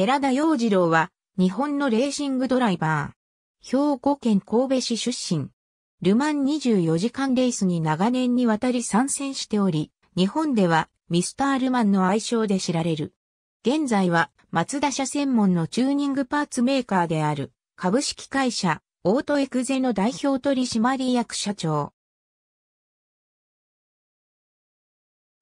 寺田洋次郎は、日本のレーシングドライバー。兵庫県神戸市出身。ルマン24時間レースに長年にわたり参戦しており、日本ではミスタールマンの愛称で知られる。現在は松田車専門のチューニングパーツメーカーである株式会社オートエクゼの代表取締役社長。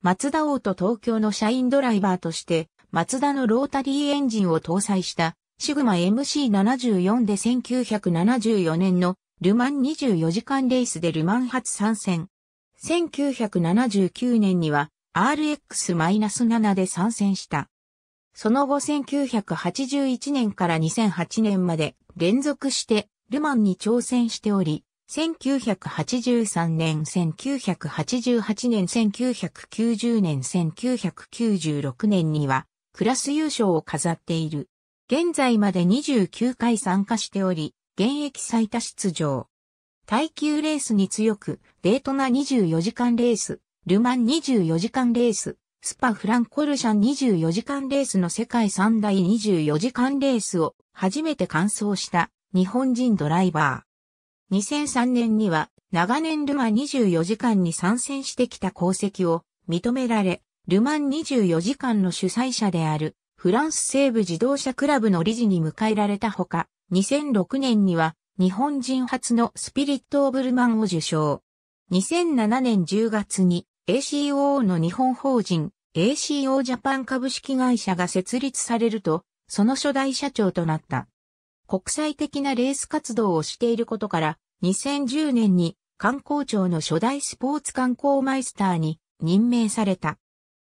松田オート東京の社員ドライバーとしてマツダのロータリーエンジンを搭載した、シグマ MC74 で1974年のルマン24時間レースでルマン初参戦。1979年には RX-7 で参戦した。その後1981年から2008年まで連続してルマンに挑戦しており、1983年、1988年、1990年、1996年にはクラス優勝を飾っている。現在まで29回参加しており、現役最多出場。耐久レースに強く、デートナ24時間レース、ルマン24時間レース、スパフランコルシャン24時間レースの世界三大24時間レースを初めて完走した日本人ドライバー。2003年には長年ルマン24時間に参戦してきた功績を認められ、ルマン24時間の主催者であるフランス西部自動車クラブの理事に迎えられたほか、2006年には日本人初のスピリット・オブ・ルマンを受賞。2007年10月に ACO の日本法人 ACO ジャパン株式会社が設立されると、その初代社長となった。国際的なレース活動をしていることから、2010年に観光庁の初代スポーツ観光マイスターに任命された。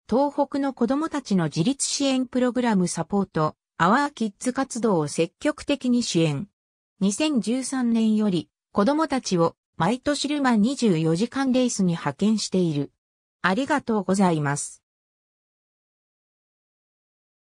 東北の子供たちの自立支援プログラムサポート、アワーキッズ活動を積極的に支援。2013年より子供たちを毎年ルマ24時間レースに派遣している。ありがとうございます。